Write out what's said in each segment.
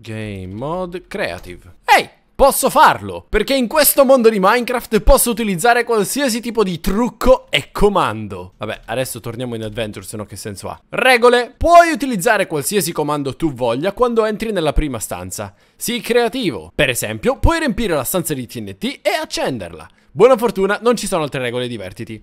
Game Mode Creative. Ehi! Posso farlo, perché in questo mondo di Minecraft posso utilizzare qualsiasi tipo di trucco e comando. Vabbè, adesso torniamo in Adventure, se no che senso ha. Regole. Puoi utilizzare qualsiasi comando tu voglia quando entri nella prima stanza. Sii creativo. Per esempio, puoi riempire la stanza di TNT e accenderla. Buona fortuna, non ci sono altre regole, divertiti.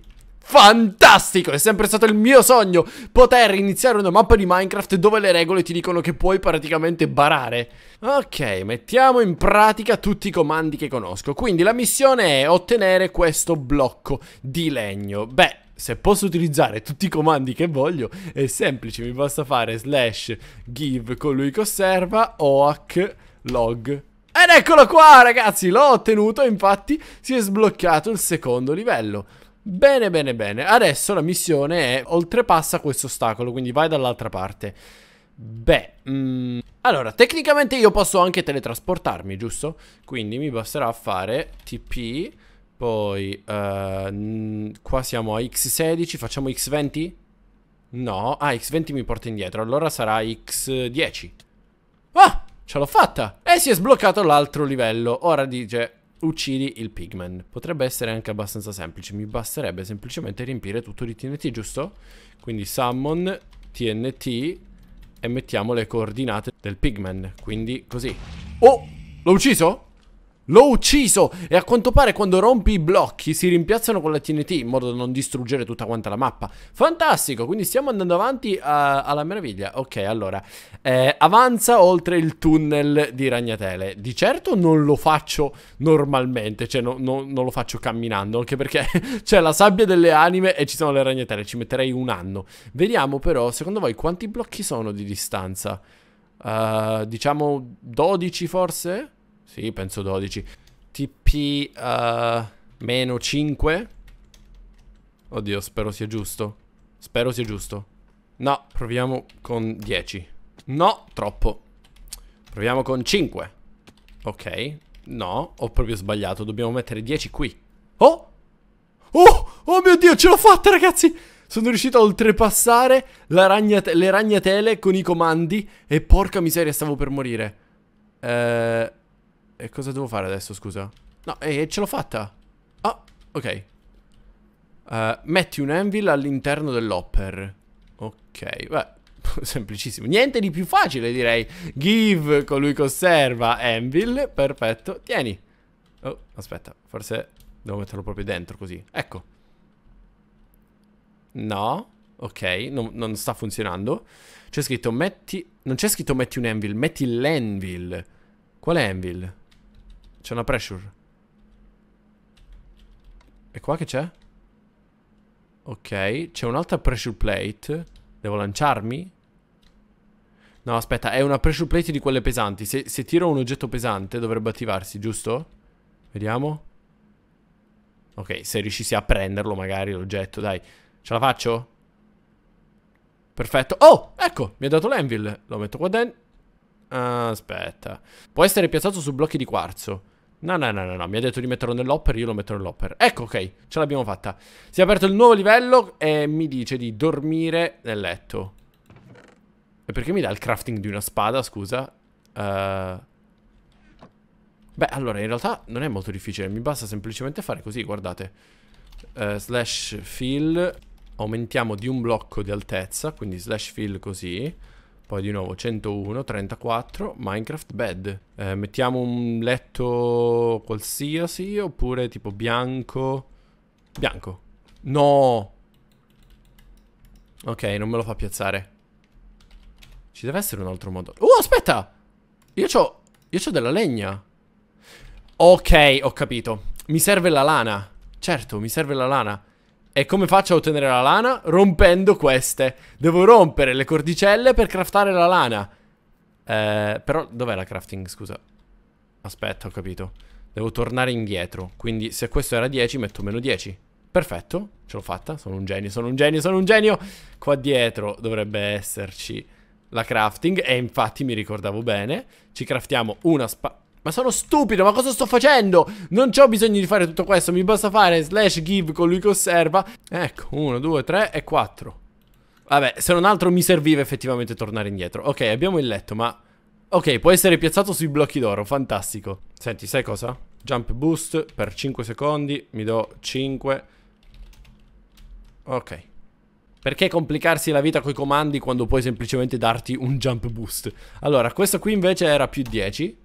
Fantastico, è sempre stato il mio sogno poter iniziare una mappa di Minecraft dove le regole ti dicono che puoi praticamente barare. Ok, mettiamo in pratica tutti i comandi che conosco. Quindi la missione è ottenere questo blocco di legno. Beh, se posso utilizzare tutti i comandi che voglio, è semplice, mi basta fare slash give colui che osserva, oac log ed eccolo qua ragazzi, l'ho ottenuto, infatti si è sbloccato il secondo livello. Bene, bene, bene. Adesso la missione è oltrepassa questo ostacolo, quindi vai dall'altra parte. Beh, mm, allora, tecnicamente io posso anche teletrasportarmi, giusto? Quindi mi basterà fare TP, poi uh, qua siamo a X16, facciamo X20? No, ah, X20 mi porta indietro, allora sarà X10. Ah, ce l'ho fatta! E eh, si è sbloccato l'altro livello. Ora dice, uccidi il pigman. Potrebbe essere anche abbastanza semplice, mi basterebbe semplicemente riempire tutto di TNT, giusto? Quindi summon TNT e mettiamo le coordinate del pigman, quindi così. Oh, l'ho ucciso? L'ho ucciso! E a quanto pare quando rompi i blocchi si rimpiazzano con la TNT in modo da non distruggere tutta quanta la mappa. Fantastico! Quindi stiamo andando avanti a, eh, alla meraviglia. Ok, allora. Eh, avanza oltre il tunnel di ragnatele. Di certo non lo faccio normalmente, cioè no, no, non lo faccio camminando, anche perché c'è la sabbia delle anime e ci sono le ragnatele. Ci metterei un anno. Vediamo però, secondo voi, quanti blocchi sono di distanza? Uh, diciamo 12 forse? Sì, penso 12. TP uh, meno 5. Oddio, spero sia giusto. Spero sia giusto. No, proviamo con 10. No, troppo. Proviamo con 5. Ok. No, ho proprio sbagliato. Dobbiamo mettere 10 qui. Oh! Oh! Oh mio Dio, ce l'ho fatta, ragazzi! Sono riuscito a oltrepassare ragnate le ragnatele con i comandi e porca miseria, stavo per morire. Eh... E cosa devo fare adesso, scusa? No, e eh, ce l'ho fatta. Ah, ok. Uh, metti un anvil all'interno dell'hopper. Ok, beh, semplicissimo. Niente di più facile, direi. Give, colui che osserva, anvil, perfetto. Tieni. Oh, aspetta, forse devo metterlo proprio dentro, così. Ecco. No, ok, non, non sta funzionando. C'è scritto metti... Non c'è scritto metti un anvil, metti l'anvil. Qual è anvil? C'è una pressure. E qua che c'è? Ok, c'è un'altra pressure plate. Devo lanciarmi? No, aspetta, è una pressure plate di quelle pesanti. Se, se tiro un oggetto pesante dovrebbe attivarsi, giusto? Vediamo. Ok, se riuscissi a prenderlo magari l'oggetto, dai. Ce la faccio? Perfetto. Oh, ecco, mi ha dato l'anvil. Lo metto qua dentro. Ah, aspetta. Può essere piazzato su blocchi di quarzo. No, no, no, no, no, mi ha detto di metterlo nell'hopper, io lo metto nell'hopper. Ecco, ok, ce l'abbiamo fatta. Si è aperto il nuovo livello e mi dice di dormire nel letto. E perché mi dà il crafting di una spada, scusa? Uh... Beh, allora, in realtà non è molto difficile, mi basta semplicemente fare così, guardate. Uh, slash fill, aumentiamo di un blocco di altezza, quindi slash fill così. Poi di nuovo 101, 34, Minecraft bed. Eh, mettiamo un letto qualsiasi oppure tipo bianco. Bianco. No! Ok, non me lo fa piazzare. Ci deve essere un altro modo. Oh, aspetta! Io ho Io ho della legna. Ok, ho capito. Mi serve la lana. Certo, mi serve la lana. E come faccio a ottenere la lana? Rompendo queste. Devo rompere le cordicelle per craftare la lana. Eh, però dov'è la crafting, scusa? Aspetta, ho capito. Devo tornare indietro. Quindi se questo era 10, metto meno 10. Perfetto, ce l'ho fatta. Sono un genio, sono un genio, sono un genio. Qua dietro dovrebbe esserci la crafting. E infatti mi ricordavo bene. Ci craftiamo una spada. Ma sono stupido, ma cosa sto facendo? Non ho bisogno di fare tutto questo, mi basta fare slash give con lui che osserva. Ecco, 1, 2, 3 e 4. Vabbè, se non altro mi serviva effettivamente tornare indietro. Ok, abbiamo il letto, ma... Ok, può essere piazzato sui blocchi d'oro, fantastico. Senti, sai cosa? Jump boost per 5 secondi, mi do 5. Ok. Perché complicarsi la vita con i comandi quando puoi semplicemente darti un jump boost? Allora, questo qui invece era più 10.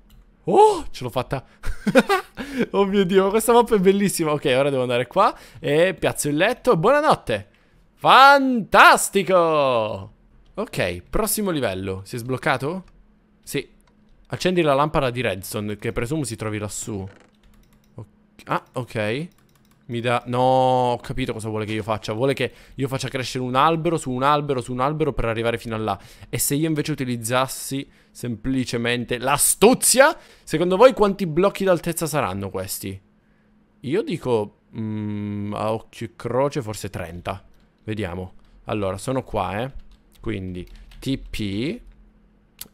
Oh, ce l'ho fatta. oh mio Dio, questa mappa è bellissima. Ok, ora devo andare qua e piazzo il letto. Buonanotte. Fantastico. Ok, prossimo livello. Si è sbloccato? Sì. Accendi la lampada di Redstone, che presumo si trovi lassù. Ah, ok. Mi dà... No, ho capito cosa vuole che io faccia. Vuole che io faccia crescere un albero su un albero su un albero per arrivare fino a là. E se io invece utilizzassi semplicemente l'astuzia, secondo voi quanti blocchi d'altezza saranno questi? Io dico... Mm, a occhio e croce forse 30. Vediamo. Allora, sono qua, eh. Quindi, TP...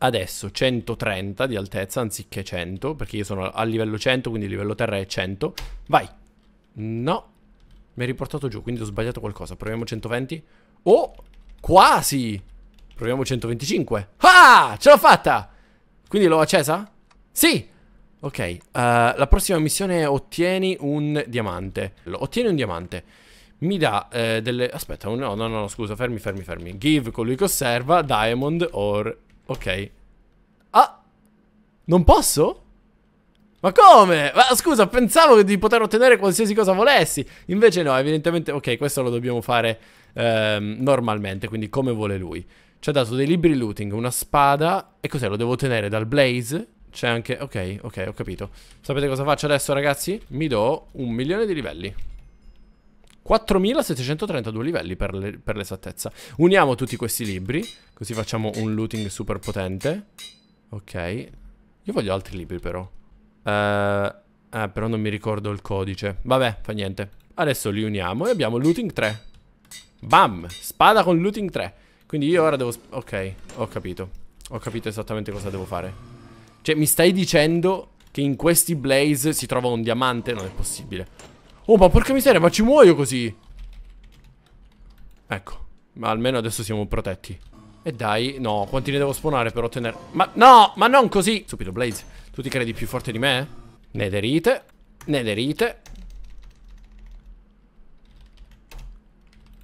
Adesso 130 di altezza anziché 100, perché io sono a livello 100, quindi il livello terra è 100. Vai! No. Mi ha riportato giù, quindi ho sbagliato qualcosa. Proviamo 120. Oh, quasi! Proviamo 125. Ah, ce l'ho fatta! Quindi l'ho accesa? Sì! Ok, uh, la prossima missione è ottieni un diamante. Ottieni un diamante. Mi dà eh, delle... Aspetta, no, no, no, scusa, fermi, fermi, fermi. Give colui che osserva, diamond or... Ok. Ah! Non posso? Ma come? Ma scusa, pensavo di poter ottenere qualsiasi cosa volessi. Invece no, evidentemente... Ok, questo lo dobbiamo fare ehm, normalmente, quindi come vuole lui. Ci ha dato dei libri looting, una spada... E cos'è? Lo devo ottenere dal Blaze? C'è anche... Ok, ok, ho capito. Sapete cosa faccio adesso, ragazzi? Mi do un milione di livelli. 4732 livelli per, l'esattezza. Le Uniamo tutti questi libri, così facciamo un looting super potente. Ok. Io voglio altri libri, però ah, però non mi ricordo il codice. Vabbè, fa niente. Adesso li uniamo e abbiamo looting 3. Bam! Spada con looting 3. Quindi io ora devo... Ok, ho capito. Ho capito esattamente cosa devo fare. Cioè, mi stai dicendo che in questi blaze si trova un diamante? Non è possibile. Oh, ma porca miseria, ma ci muoio così! Ecco. Ma almeno adesso siamo protetti. E dai, no, quanti ne devo spawnare per ottenere... Ma no, ma non così! Subito, blaze. Tu ti credi più forte di me? Nederite. Nederite.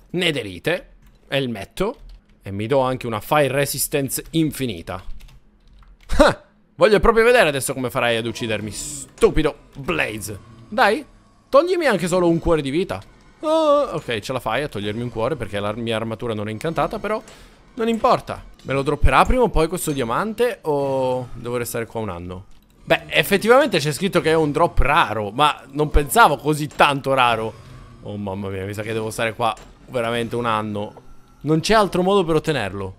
Nederite. Elmetto. E mi do anche una fire resistance infinita. Ah, voglio proprio vedere adesso come farai ad uccidermi, stupido Blaze. Dai, toglimi anche solo un cuore di vita. Oh, ok, ce la fai a togliermi un cuore perché la mia armatura non è incantata, però non importa. Me lo dropperà prima o poi questo diamante o devo restare qua un anno? Beh, effettivamente c'è scritto che è un drop raro, ma non pensavo così tanto raro. Oh mamma mia, mi sa che devo stare qua veramente un anno. Non c'è altro modo per ottenerlo.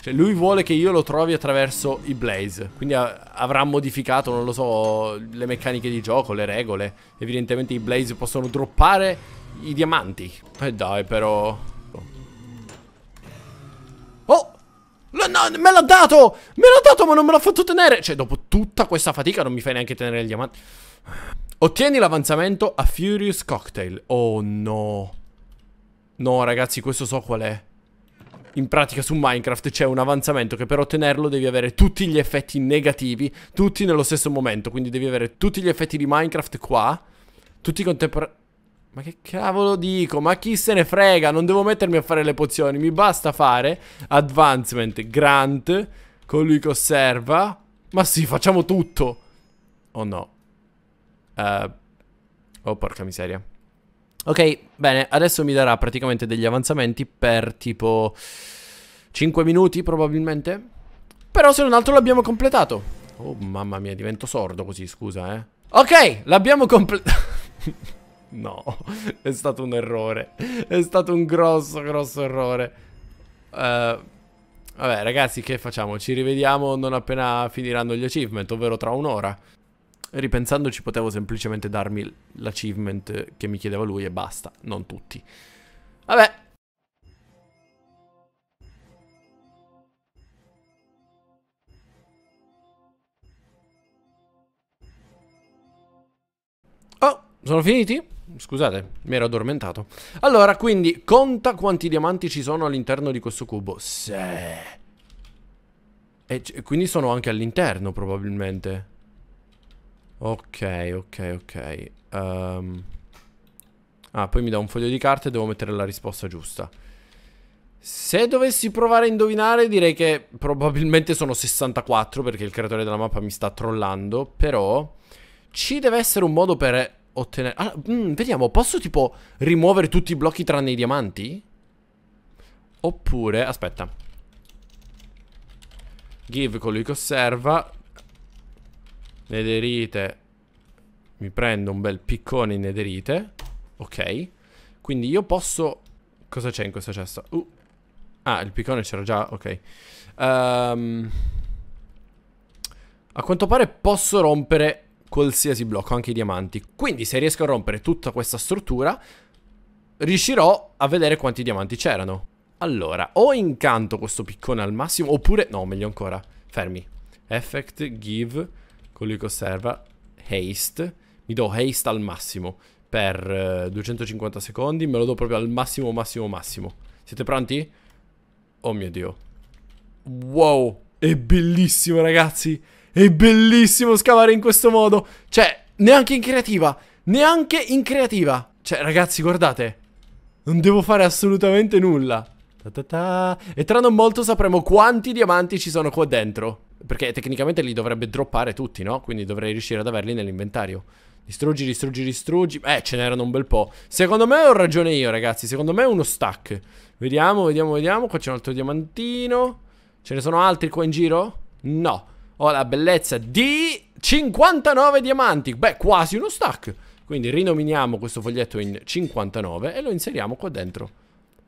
Cioè, lui vuole che io lo trovi attraverso i Blaze. Quindi avrà modificato, non lo so, le meccaniche di gioco, le regole. Evidentemente i Blaze possono droppare i diamanti. E eh dai, però... me l'ha dato! Me l'ha dato ma non me l'ha fatto tenere! Cioè, dopo tutta questa fatica non mi fai neanche tenere il diamante. Ottieni l'avanzamento a Furious Cocktail. Oh no. No, ragazzi, questo so qual è. In pratica su Minecraft c'è un avanzamento che per ottenerlo devi avere tutti gli effetti negativi, tutti nello stesso momento. Quindi devi avere tutti gli effetti di Minecraft qua, tutti contemporaneamente... Ma che cavolo dico? Ma chi se ne frega? Non devo mettermi a fare le pozioni. Mi basta fare advancement, grant, colui che osserva. Ma sì, facciamo tutto. Oh no. Uh, oh porca miseria. Ok, bene, adesso mi darà praticamente degli avanzamenti per tipo 5 minuti probabilmente. Però se non altro l'abbiamo completato. Oh mamma mia, divento sordo così, scusa eh. Ok, l'abbiamo completato. No, è stato un errore. È stato un grosso, grosso errore. Uh, vabbè, ragazzi, che facciamo? Ci rivediamo non appena finiranno gli achievement, ovvero tra un'ora. Ripensandoci potevo semplicemente darmi l'achievement che mi chiedeva lui e basta, non tutti. Vabbè, oh, Sono finiti? Scusate, mi ero addormentato. Allora, quindi, conta quanti diamanti ci sono all'interno di questo cubo. Se... E quindi sono anche all'interno, probabilmente. Ok, ok, ok. Um... Ah, poi mi dà un foglio di carta e devo mettere la risposta giusta. Se dovessi provare a indovinare direi che probabilmente sono 64 perché il creatore della mappa mi sta trollando, però ci deve essere un modo per ottenere... Ah, mm, vediamo, posso tipo rimuovere tutti i blocchi tranne i diamanti? Oppure, aspetta Give colui che osserva Nederite Mi prendo un bel piccone in nederite Ok Quindi io posso Cosa c'è in questa cesta? Uh. Ah, il piccone c'era già, ok um... A quanto pare posso rompere qualsiasi blocco, anche i diamanti. Quindi se riesco a rompere tutta questa struttura, riuscirò a vedere quanti diamanti c'erano. Allora, o incanto questo piccone al massimo, oppure... No, meglio ancora. Fermi. Effect, give, colui che osserva, haste. Mi do haste al massimo per 250 eh, secondi. Me lo do proprio al massimo, massimo, massimo. Siete pronti? Oh mio Dio. Wow, è bellissimo ragazzi. È bellissimo scavare in questo modo. Cioè, neanche in creativa. Neanche in creativa. Cioè, ragazzi, guardate. Non devo fare assolutamente nulla. Ta ta ta. E tra non molto sapremo quanti diamanti ci sono qua dentro. Perché tecnicamente li dovrebbe droppare tutti, no? Quindi dovrei riuscire ad averli nell'inventario. Distruggi, distruggi, distruggi. Eh, ce n'erano un bel po'. Secondo me ho ragione io, ragazzi. Secondo me è uno stack. Vediamo, vediamo, vediamo. Qua c'è un altro diamantino. Ce ne sono altri qua in giro? No ho la bellezza di 59 diamanti. Beh, quasi uno stack. Quindi rinominiamo questo foglietto in 59 e lo inseriamo qua dentro.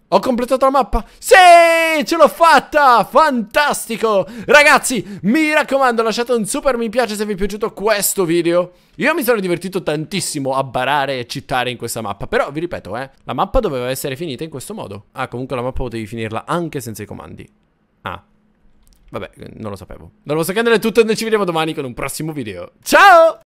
Ho completato la mappa? Sì, ce l'ho fatta! Fantastico! Ragazzi, mi raccomando, lasciate un super mi piace se vi è piaciuto questo video. Io mi sono divertito tantissimo a barare e cittare in questa mappa, però vi ripeto, eh, la mappa doveva essere finita in questo modo. Ah, comunque la mappa potevi finirla anche senza i comandi. Ah, Vabbè, non lo sapevo. Da Robo Scandal è tutto e noi ci vediamo domani con un prossimo video. Ciao!